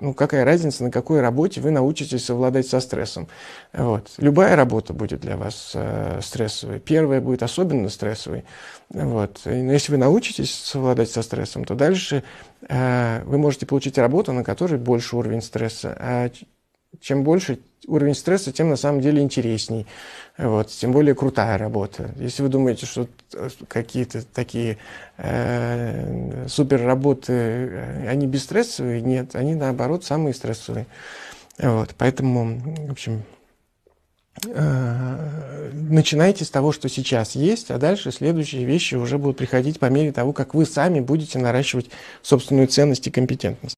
ну, какая разница, на какой работе вы научитесь совладать со стрессом. Вот. Любая работа будет для вас э, стрессовой. Первая будет особенно стрессовой. Вот. И, но ну, если вы научитесь совладать со стрессом, то дальше э, вы можете получить работу, на которой больше уровень стресса. А чем больше уровень стресса, тем на самом деле интересней. Вот, тем более крутая работа. Если вы думаете, что э, какие-то такие э, супер работы, э, они бесстрессовые? Нет, они наоборот самые стрессовые. Вот, поэтому, в общем, э, начинайте с того, что сейчас есть, а дальше следующие вещи уже будут приходить по мере того, как вы сами будете наращивать собственную ценность и компетентность.